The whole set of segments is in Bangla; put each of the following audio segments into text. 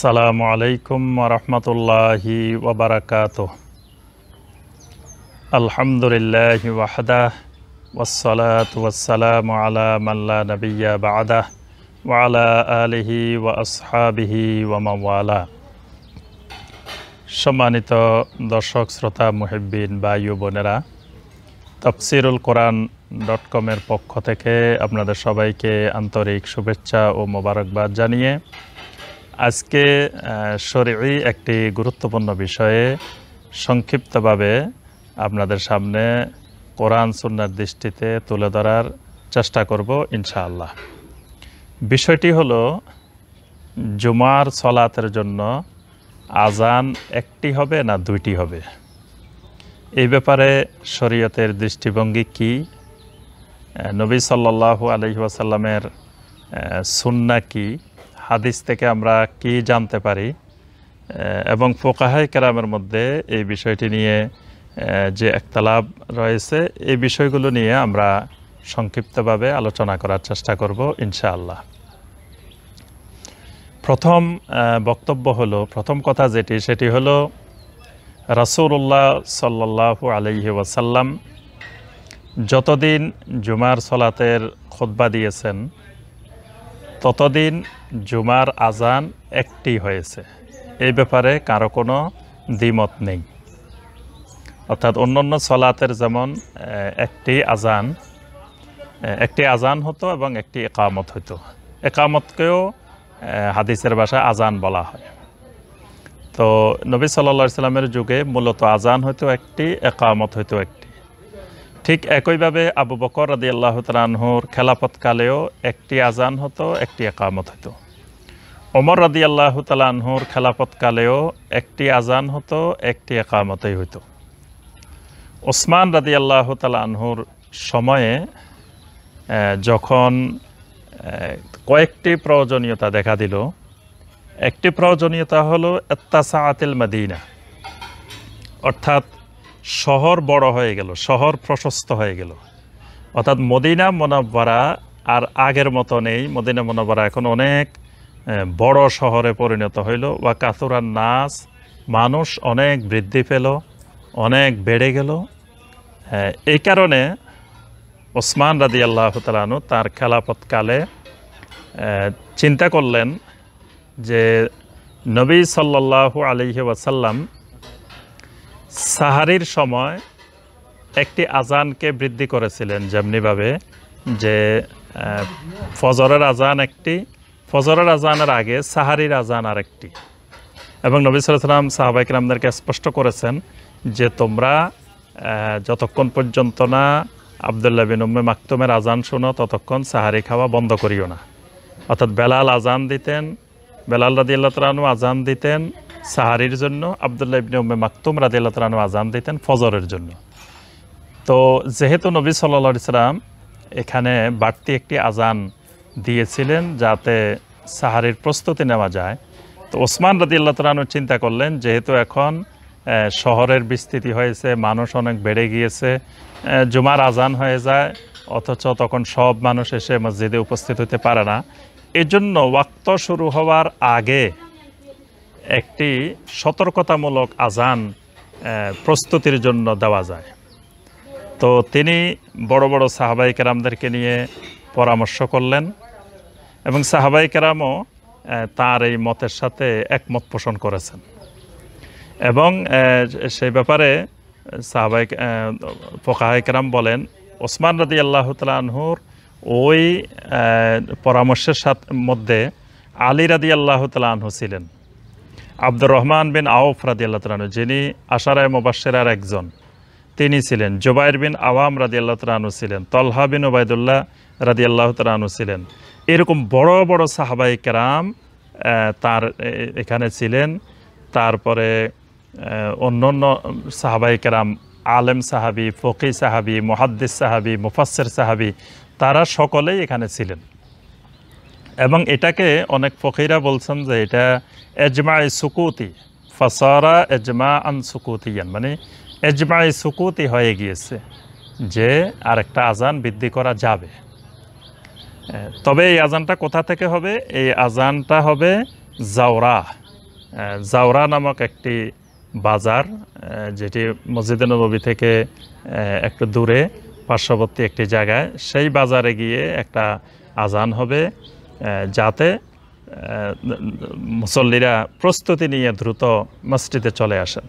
সালামু আলাইকুম রহমতুল্লাহি ওবরাকাত আলহামদুলিল্লাহ ওয়াহদাহ ওসলাত ওসালাম আলা আল্লাহ নবিয়া বাদাহ ওয়ালা আলিহি ওয়া আসহাবিহি ওয়ামাওয়ালা সম্মানিত দর্শক শ্রোতা মুহিব্বিন বায়ু বোনেরা তফসিরুল কোরআন ডট কমের পক্ষ থেকে আপনাদের সবাইকে আন্তরিক শুভেচ্ছা ও মোবারকবাদ জানিয়ে আজকে শরীরই একটি গুরুত্বপূর্ণ বিষয়ে সংক্ষিপ্তভাবে আপনাদের সামনে কোরআন সুন্নার দৃষ্টিতে তুলে ধরার চেষ্টা করব ইনশাআল্লাহ বিষয়টি হলো জুমার সলাতের জন্য আজান একটি হবে না দুইটি হবে এই ব্যাপারে শরীয়তের দৃষ্টিভঙ্গি কি নবী সাল্লাল্লাহু আলহিহাসাল্লামের সুন্না কী হাদিস থেকে আমরা কি জানতে পারি এবং ফোকাহাই কেরামের মধ্যে এই বিষয়টি নিয়ে যে একতালাভ রয়েছে এই বিষয়গুলো নিয়ে আমরা সংক্ষিপ্তভাবে আলোচনা করার চেষ্টা করব ইনশাআল্লাহ প্রথম বক্তব্য হলো প্রথম কথা যেটি সেটি হল রাসুল্লাহ সাল্লাহ আলহি ওয়াসাল্লাম যতদিন জুমার সলাতের খোদ্া দিয়েছেন ততদিন জুমার আজান একটি হয়েছে এই ব্যাপারে কারো কোনো দ্বিমত নেই অর্থাৎ অন্য অন্য সলাতের যেমন একটি আজান একটি আজান হতো এবং একটি একামত হতো একামতকেও হাদিসের ভাষায় আজান বলা হয় তো নবী সাল্লা সাল্লামের যুগে মূলত আজান হয়তো একটি একামত হয়তো একটি ঠিক একইভাবে আবু বকর রাদি আল্লাহ তালাহুর খেলাপথকালেও একটি আজান হতো একটি একামত হতো ওমর রাদি আল্লাহ তালাহুর খেলাপথকালেও একটি আজান হতো একটি একামতই হইত ওসমান রাদি আল্লাহ তালাহুর সময়ে যখন কয়েকটি প্রয়োজনীয়তা দেখা দিল একটি প্রয়োজনীয়তা হলো এত্তাসা আতিল মাদিনা অর্থাৎ শহর বড় হয়ে গেল শহর প্রশস্ত হয়ে গেল অর্থাৎ মদিনা মোনাব্বারা আর আগের মতো নেই মদিনা মোনাব্বারা এখন অনেক বড় শহরে পরিণত হইল বা কাতুরার নাচ মানুষ অনেক বৃদ্ধি পেল অনেক বেড়ে গেল এই কারণে ওসমান রাজি আল্লাহ তালানু তার খেলাপথকালে চিন্তা করলেন যে নবী সাল্লাল্লাহু আলিহাসাল্লাম সাহারির সময় একটি আজানকে বৃদ্ধি করেছিলেন যেমনিভাবে যে ফজরের আজান একটি ফজরের আজানের আগে সাহারির আজান আর একটি এবং নবী সালাম সাহাবাইক রামদেরকে স্পষ্ট করেছেন যে তোমরা যতক্ষণ পর্যন্ত না আবদুল্লা বিন উম্মে মাকতুমের আজান শোনো ততক্ষণ সাহারি খাওয়া বন্ধ করিও না অর্থাৎ বেলাল আজান দিতেন বেলাল আল্লাহ তালু আজান দিতেন সাহারির জন্য আবদুল্লাহ ইবনে উম্মে মাকতুম রাদিল্লাহ আজান দিতেন ফজরের জন্য তো যেহেতু নবী সাল্লা সাল্লাম এখানে বাড়তি একটি আজান দিয়েছিলেন যাতে সাহারির প্রস্তুতি নেওয়া যায় তো ওসমান রাদিল্লাহ তালানু চিন্তা করলেন যেহেতু এখন শহরের বিস্তৃতি হয়েছে মানুষ অনেক বেড়ে গিয়েছে জুমার আজান হয়ে যায় অথচ তখন সব মানুষ এসে মসজিদে উপস্থিত হতে পারে না এজন্য ওয়াক্ত শুরু হওয়ার আগে একটি সতর্কতামূলক আজান প্রস্তুতির জন্য দেওয়া যায় তো তিনি বড় বড় সাহাবাই কেরামদেরকে নিয়ে পরামর্শ করলেন এবং সাহাবাই কেরামও তার এই মতের সাথে একমত পোষণ করেছেন এবং সেই ব্যাপারে সাহাবাই ফোকাহাই কেরাম বলেন ওসমান রাদি আল্লাহ আনহুর ওই পরামর্শের সাথে মধ্যে আলী রাদি আল্লাহ আনহু ছিলেন আব্দুর রহমান বিন আউফ রাদিয়াল্লাহ তালানু যিনি আশারায় আর একজন তিনি ছিলেন জুবাইর বিন আওয়াম রাদিয়াল্লাহ তালানু ছিলেন তলহা বিন ওবায়দুল্লাহ রাদিয়াল্লাহ তালানু ছিলেন এরকম বড় বড় সাহাবাই কেরাম তার এখানে ছিলেন তারপরে অন্য অন্য সাহাবাই কেরাম আলেম সাহাবি ফকি সাহাবি মহাদ্দিস সাহাবি মুফাসের সাহাবি তারা সকলেই এখানে ছিলেন এবং এটাকে অনেক ফকিরা বলছেন যে এটা এজমায় সুকুতি ফসারা এজমা আন সুকুতিয়ান মানে এজমায় সুকুতি হয়ে গিয়েছে যে আরেকটা আজান বৃদ্ধি করা যাবে তবে এই আজানটা কোথা থেকে হবে এই আজানটা হবে জাওরা জাওরা নামক একটি বাজার যেটি মসজিদ নবী থেকে একটু দূরে পার্শ্ববর্তী একটি জায়গায় সেই বাজারে গিয়ে একটা আজান হবে যাতে মুসল্লিরা প্রস্তুতি নিয়ে দ্রুত মসজিদে চলে আসেন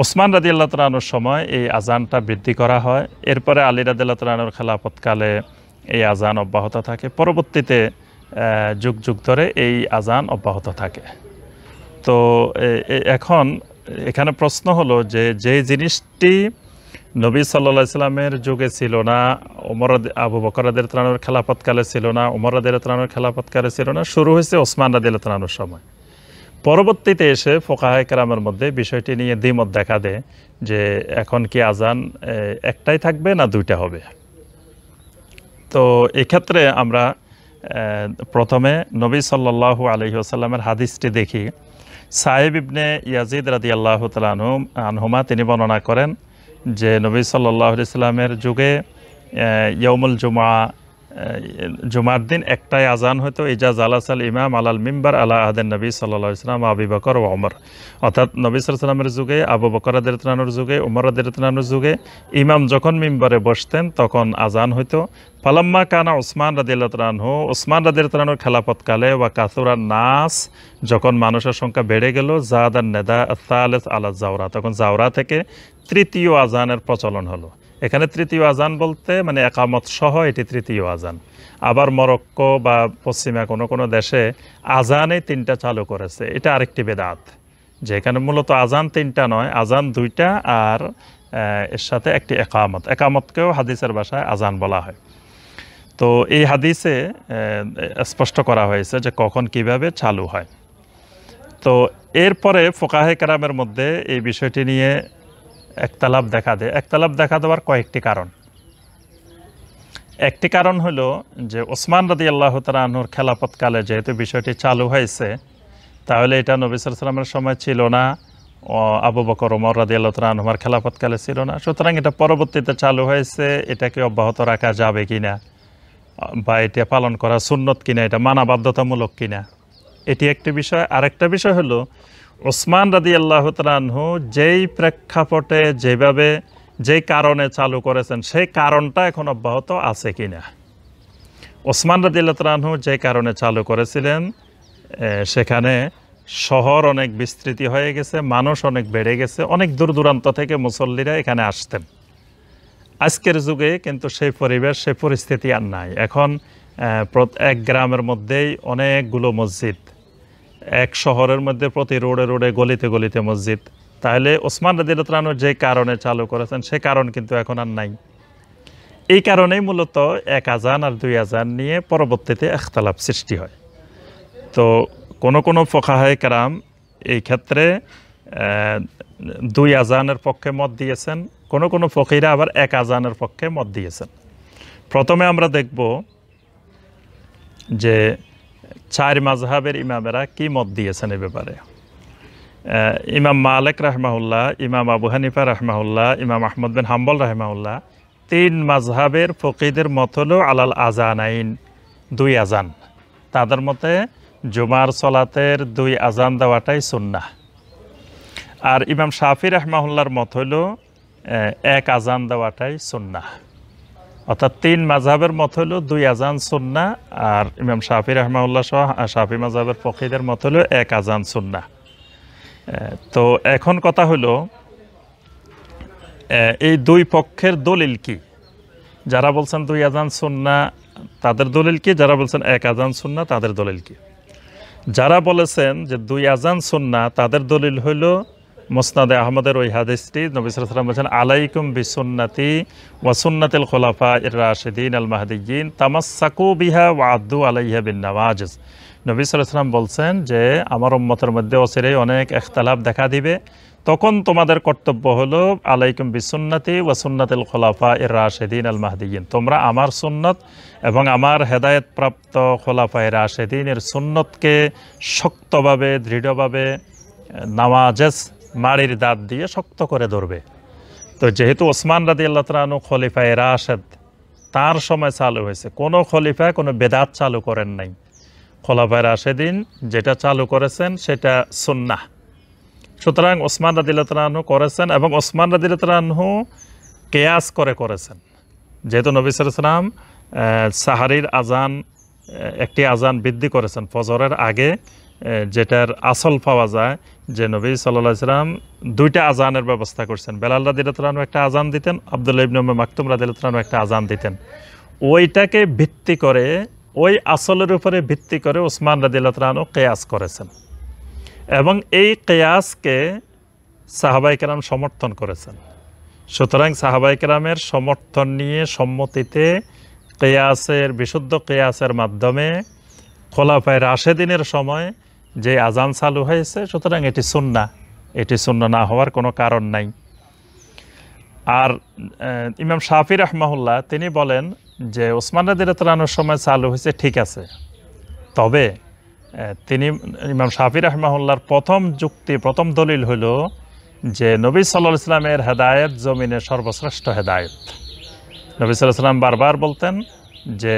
ওসমান রাজিয়াল্লা তালানোর সময় এই আজানটা বৃদ্ধি করা হয় এরপরে আলী রাজিয়াল্লা তালানোর খেলাপতকালে এই আজান অব্যাহত থাকে পরবর্তীতে যুগ যুগ ধরে এই আজান অব্যাহত থাকে তো এখন এখানে প্রশ্ন হলো যে যে জিনিসটি নবী সাল্লা ইসলামের যুগে ছিল না ওমর আবু বকরাদের তালানোর খেলাপতকালে ছিল না ওমর রাদের খেলাপতকালে ছিল না শুরু হয়েছে ওসমান রাদিল তালানোর সময় পরবর্তীতে এসে ফোকাহায় কেরামের মধ্যে বিষয়টি নিয়ে দ্বিমত দেখা দেয় যে এখন কি আজান একটাই থাকবে না দুইটা হবে তো এক্ষেত্রে আমরা প্রথমে নবী সাল্লাহ আলহিহাসাল্লামের হাদিসটি দেখি সাহেব ইবনে ইয়াজিদ রাদি আল্লাহ তালানহুম আনহুমা তিনি বর্ণনা করেন जे नबी सल्लामर जुगे यौमल जुमा জুমার দিন একটাই আজান হতো ইজা জালাসাল ইমাম আলাল মিম্বার আলা আহাদেন নবী সাল্লা ইসলাম আবি বকর ও অমর অর্থাৎ নবী সাল্লামের যুগে আবু বকরাদিরতনানুর যুগে উমর উমরাদিরতনানুর যুগে ইমাম যখন মিম্বারে বসতেন তখন আজান হতো ফালাম্মা কানা ওসমান হো ওসমান রাদিল্লাহতানহুর খেলাপতকালে বা কাসুরার নাস যখন মানুষের সংখ্যা বেড়ে গেল আর নেদা আসালেস জাওরা তখন জাওরা থেকে তৃতীয় আজানের প্রচলন হলো এখানে তৃতীয় আজান বলতে মানে একামত সহ এটি তৃতীয় আজান আবার মরক্কো বা পশ্চিমা কোনো কোনো দেশে আজানে তিনটা চালু করেছে এটা আরেকটি বেদাত যেখানে মূলত আজান তিনটা নয় আজান দুইটা আর এর সাথে একটি একামত একামতকেও হাদিসের ভাষায় আজান বলা হয় তো এই হাদিসে স্পষ্ট করা হয়েছে যে কখন কিভাবে চালু হয় তো এরপরে ফোকাহে কারামের মধ্যে এই বিষয়টি নিয়ে একতালাপ দেখা দেয় একতালাপ দেখা দেওয়ার কয়েকটি কারণ একটি কারণ হলো যে ওসমান রদি আল্লাহ তালুর খেলাপথকালে যেহেতু বিষয়টি চালু হয়েছে তাহলে এটা নবী সালামের সময় ছিল না আবু বকর ওমর রদি আল্লাহ তালাহুমার খেলাপথকালে ছিল না সুতরাং এটা পরবর্তীতে চালু হয়েছে এটাকে অব্যাহত রাখা যাবে কি না বা এটা পালন করা সুন্নত কিনা এটা মানা বাধ্যতামূলক কিনা এটি একটি বিষয় আরেকটা বিষয় হলো ওসমান রাদি আল্লাহ তালাহু যেই প্রেক্ষাপটে যেভাবে যেই কারণে চালু করেছেন সেই কারণটা এখন অব্যাহত আছে কি না ওসমান রাদিল্লা তালাহু যে কারণে চালু করেছিলেন সেখানে শহর অনেক বিস্তৃতি হয়ে গেছে মানুষ অনেক বেড়ে গেছে অনেক দূর দূরান্ত থেকে মুসল্লিরা এখানে আসতেন আজকের যুগে কিন্তু সেই পরিবেশ সেই পরিস্থিতি আর নাই এখন এক গ্রামের মধ্যেই অনেকগুলো মসজিদ এক শহরের মধ্যে প্রতি রোডে রোডে গলিতে গলিতে মসজিদ তাহলে ওসমান রাজিলতরানু যে কারণে চালু করেছেন সে কারণ কিন্তু এখন আর নাই এই কারণেই মূলত এক আজান আর দুই আজান নিয়ে পরবর্তীতে একতলাপ সৃষ্টি হয় তো কোনো কোনো ফোকাহায় কারাম এই ক্ষেত্রে দুই আজানের পক্ষে মত দিয়েছেন কোনো কোনো ফকিরা আবার এক আজানের পক্ষে মত দিয়েছেন প্রথমে আমরা দেখব যে চার মাজহাবের ইমামেরা কি মত দিয়েছেন এ ব্যাপারে ইমাম মালেক রাহমাউল্লাহ ইমাম আবু হানিফা রাহমাউল্লাহ ইমাম আহমদ বিন হাম্বল রাহমাউল্লাহ তিন মাজহাবের ফকিদের মত হলো আলাল আজান আইন দুই আজান তাদের মতে জুমার সলাতের দুই আজান দেওয়াটাই সুন্না আর ইমাম শাফি রহমাহুল্লার মত হলো এক আজান দেওয়াটাই সুন্না অর্থাৎ তিন মাঝহের মত হইল দুই আজান সুন্না আর ইমাম শাহি রহমাউল্লাহ সহ শাহি মাঝহের ফকিদের মত হলো এক আজান সুন্না তো এখন কথা হলো এই দুই পক্ষের দলিল কি যারা বলছেন দুই আজান সুন্না তাদের দলিল কি যারা বলছেন এক আজান সুন্না তাদের দলিল কি যারা বলেছেন যে দুই আজান সুন্না তাদের দলিল হইলো মোসনাদে আহমদের ওই হাদিসটি নবিসাম বলছেন আলাইকুম বিসুন্নাতি ওয়াসুন্নাতিল খোলাফা ইর রাশেদিন আল মাহাদিগিন তামাসাকু বিহা ওয়াদ্দু আলাইহা বিন নামাজ নবী সাল্লাম বলছেন যে আমার উম্মতের মধ্যে অচিরেই অনেক একতালাপ দেখা দিবে তখন তোমাদের কর্তব্য হলো আলাইকুম বিসুন্নাতি ওয়াসুন্নাতিল খোলাফা ইর রাশেদিন আল মাহদিগিন তোমরা আমার সুন্নত এবং আমার হেদায়তপ্রাপ্ত খোলাফা এর রাশেদিনের সুন্নতকে শক্তভাবে দৃঢ়ভাবে নামাজেস মাড়ির দাঁত দিয়ে শক্ত করে ধরবে তো যেহেতু ওসমান রাদি আল্লাহ তালু খলিফায় রাশেদ তার সময় চালু হয়েছে কোনো খলিফায় কোনো বেদাত চালু করেন নাই খলাফায় রাশেদিন যেটা চালু করেছেন সেটা সুন্নাহ সুতরাং ওসমান রাদিল্লাহু করেছেন এবং ওসমান রাদিল্লাহু কেয়াস করে করেছেন যেহেতু নবী ইসলাম সাহারির আজান একটি আজান বৃদ্ধি করেছেন ফজরের আগে যেটার আসল পাওয়া যায় যে নবী সাল্লাহ সাল্লাম দুইটা আজানের ব্যবস্থা করছেন বেলাল রাদিলতরানু একটা আজান দিতেন আবদুল্লা ইবনম মাকতুম রাদিলতরানু একটা আজান দিতেন ওইটাকে ভিত্তি করে ওই আসলের উপরে ভিত্তি করে ওসমান রাদিলতরানু কেয়াস করেছেন এবং এই কেয়াসকে সাহাবাই কেরাম সমর্থন করেছেন সুতরাং সাহাবাই কেরামের সমর্থন নিয়ে সম্মতিতে কেয়াসের বিশুদ্ধ কেয়াসের মাধ্যমে খোলাফায় রাশেদিনের সময় যে আজান চালু হয়েছে সুতরাং এটি সুন্না এটি সুন্না না হওয়ার কোনো কারণ নাই আর ইমাম শাফি রহমাহুল্লাহ তিনি বলেন যে ওসমান রাদিরাতালানোর সময় চালু হয়েছে ঠিক আছে তবে তিনি ইমাম শাফি রহমাহুল্লার প্রথম যুক্তি প্রথম দলিল হইল যে নবী সাল্লাহ ইসলামের হেদায়ত জমিনের সর্বশ্রেষ্ঠ হেদায়ত নবী সাল্লাহ সাল্লাম বারবার বলতেন যে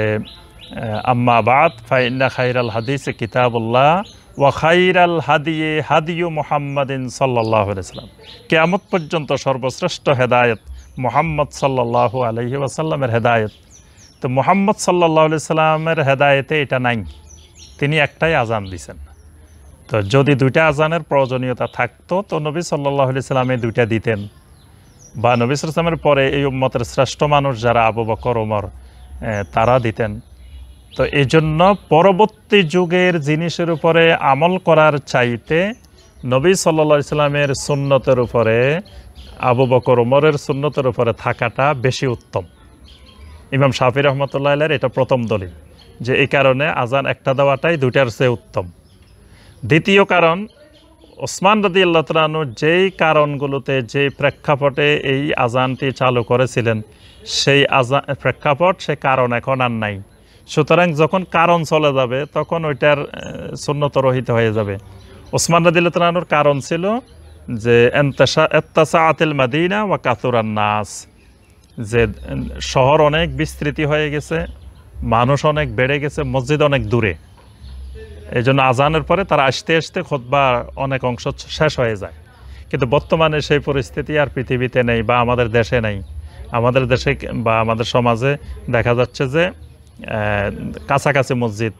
أما بعد فإن خير الحديث كتاب الله ওয়াখাইর আল হাদিয়ে মোহাম্মদিন সাল্লাহ আলাইসাল্লাম কেয়ামত পর্যন্ত সর্বশ্রেষ্ঠ হেদায়ত মোহাম্মদ সাল্লাহ আলহি ওয়াসাল্লামের হেদায়ত তো মোহাম্মদ সাল্লাহ সাল্লামের হেদায়েতে এটা নাই তিনি একটাই আজান দিছেন তো যদি দুইটা আজানের প্রয়োজনীয়তা থাকতো তো নবী সাল্লাহ সাল্লামে দুইটা দিতেন বা নবী সালামের পরে এই উম্মতের শ্রেষ্ঠ মানুষ যারা আবু বকর ওমর তারা দিতেন তো এই জন্য পরবর্তী যুগের জিনিসের উপরে আমল করার চাইতে নবী সাল্লা ইসলামের সুন্নতের উপরে আবু বকর ওমরের সুন্নতের উপরে থাকাটা বেশি উত্তম ইমাম শাফি রহমতুল্লাহ এটা প্রথম দলিল যে এই কারণে আজান একটা দেওয়াটাই দুইটার চেয়ে উত্তম দ্বিতীয় কারণ ওসমান রদি আল্লাহতালু যেই কারণগুলোতে যে প্রেক্ষাপটে এই আজানটি চালু করেছিলেন সেই আজান প্রেক্ষাপট সে কারণ এখন আর নাই সুতরাং যখন কারণ চলে যাবে তখন ওইটার সুন্নত রহিত হয়ে যাবে ওসমান রাদিল্লা তালানোর কারণ ছিল যে এত্তাসা আতিল মাদিনা ওয়া কাতুরান নাস যে শহর অনেক বিস্তৃতি হয়ে গেছে মানুষ অনেক বেড়ে গেছে মসজিদ অনেক দূরে এই জন্য আজানের পরে তারা আসতে আসতে খোদবা অনেক অংশ শেষ হয়ে যায় কিন্তু বর্তমানে সেই পরিস্থিতি আর পৃথিবীতে নেই বা আমাদের দেশে নেই আমাদের দেশে বা আমাদের সমাজে দেখা যাচ্ছে যে কাছাকাছি মসজিদ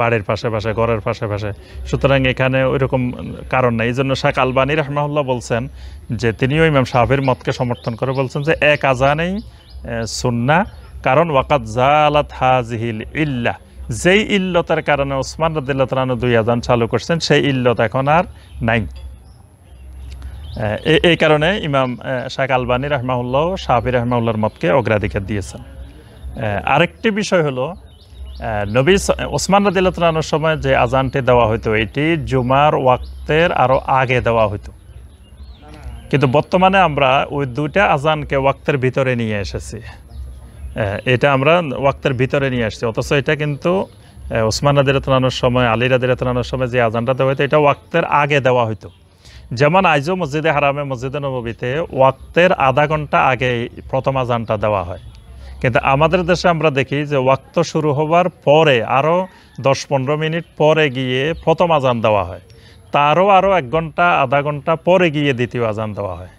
বাড়ির পাশে পাশে ঘরের পাশে পাশে সুতরাং এখানে ওইরকম কারণ নাই এই জন্য শাহ আলবানী রহমাউল্লাহ বলছেন যে তিনিও ইমাম সাহাবির মতকে সমর্থন করে বলছেন যে এক আজানেই সুন্না কারণ ওয়াকাত জালাত হাজিহিল ইল্লা যেই ইল্লতার কারণে ওসমান রদুল্লাহ তালানু দুই আজান চালু করছেন সেই ইল্লত এখন আর নাই এই কারণে ইমাম শাহ আলবানী রহমাউল্লাহ সাহাবির রহমাউল্লাহর মতকে অগ্রাধিকার দিয়েছেন আরেকটি বিষয় হলো নবী ওসমান রদিল্লাহর সময় যে আজানটি দেওয়া হইতো এটি জুমার ওয়াক্তের আরও আগে দেওয়া হইতো কিন্তু বর্তমানে আমরা ওই দুইটা আজানকে ওয়াক্তের ভিতরে নিয়ে এসেছি এটা আমরা ওয়াক্তের ভিতরে নিয়ে এসেছি অথচ এটা কিন্তু ওসমান রাদিরাতনানোর সময় আলী রাদিরাতনানোর সময় যে আজানটা দেওয়া হইতো এটা ওয়াক্তের আগে দেওয়া হইতো যেমন আইজো মসজিদে হারামে মসজিদে নবীতে ওয়াক্তের আধা ঘন্টা আগে প্রথম আজানটা দেওয়া হয় কিন্তু আমাদের দেশে আমরা দেখি যে ওয়াক্ত শুরু হবার পরে আরও দশ পনেরো মিনিট পরে গিয়ে প্রথম আজান দেওয়া হয় তারও আরও এক ঘন্টা আধা ঘন্টা পরে গিয়ে দ্বিতীয় আজান দেওয়া হয়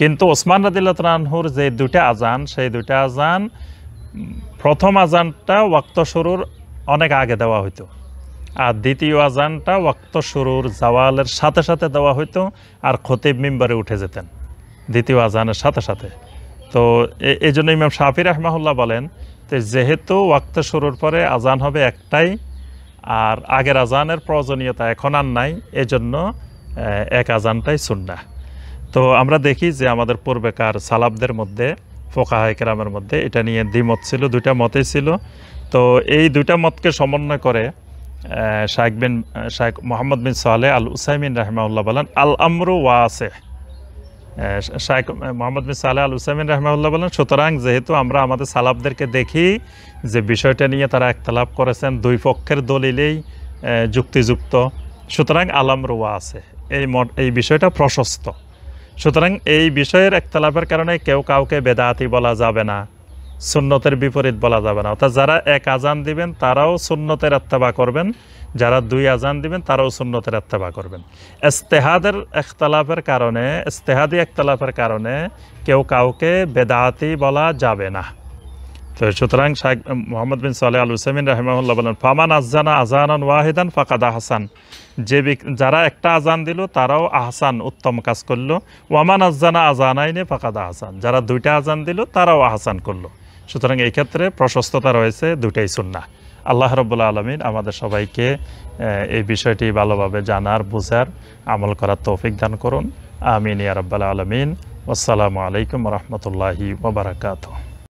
কিন্তু ওসমান রাদিল্লাহর যে দুটা আজান সেই দুটা আজান প্রথম আজানটা ওয়াক্ত শুরুর অনেক আগে দেওয়া হইতো আর দ্বিতীয় আজানটা ওয়াক্ত শুরুর জাওয়ালের সাথে সাথে দেওয়া হইতো আর খতিব মেম্বারে উঠে যেতেন দ্বিতীয় আজানের সাথে সাথে তো এই জন্য ইমাম শাহির রহমাহুল্লাহ বলেন তো যেহেতু ওয়াক্ত শুরুর পরে আজান হবে একটাই আর আগের আজানের প্রয়োজনীয়তা এখন আর নাই এজন্য এক আজানটাই সুন্না তো আমরা দেখি যে আমাদের পূর্বেকার সালাবদের মধ্যে ফোকাহাইকেরামের মধ্যে এটা নিয়ে দ্বিমত ছিল দুইটা মতই ছিল তো এই দুইটা মতকে সমন্বয় করে শাহেক বিন শাহেক মোহাম্মদ বিন সোহালে আল উসাইমিন রাহমাউল্লাহ বলেন আল আমরু ওয়া আসেহ শাইখ মোহাম্মদ বিন সালাহ আল হুসাইমিন রহমাউল্লাহ বলেন সুতরাং যেহেতু আমরা আমাদের সালাবদেরকে দেখি যে বিষয়টা নিয়ে তারা একতলাপ করেছেন দুই পক্ষের দলিলেই যুক্তিযুক্ত সুতরাং আলাম রোয়া আছে এই এই বিষয়টা প্রশস্ত সুতরাং এই বিষয়ের একতলাপের কারণে কেউ কাউকে বেদাতি বলা যাবে না সুন্নতের বিপরীত বলা যাবে না অর্থাৎ যারা এক আজান দিবেন তারাও সুন্নতের আত্মাবা করবেন যারা দুই আজান দিবেন তারাও সুন্নতের এত্তেবা করবেন ইস্তেহাদের একতলাফের কারণে ইস্তেহাদি একতলাফের কারণে কেউ কাউকে বেদাতি বলা যাবে না তো সুতরাং শাহ মোহাম্মদ বিন সালে আল হুসেমিন রাহেমাহুল্লাহ বলেন ফামান আজানা আজানান ওয়াহিদান ফাকাদ আহসান যে যারা একটা আজান দিল তারাও আহসান উত্তম কাজ করলো ওয়ামান আজানা আজানাইনে ফাকাদ আহসান যারা দুইটা আজান দিল তারাও আহসান করলো সুতরাং এই ক্ষেত্রে প্রশস্ততা রয়েছে দুটাই সুন্না আল্লাহ রবুল্লা আলমিন আমাদের সবাইকে এই বিষয়টি ভালোভাবে জানার বোঝার আমল করার তৌফিক দান করুন আমিন ইয়ারব্বাল আলমিন আসসালামু আলাইকুম রহমতুল্লাহি ববরকাত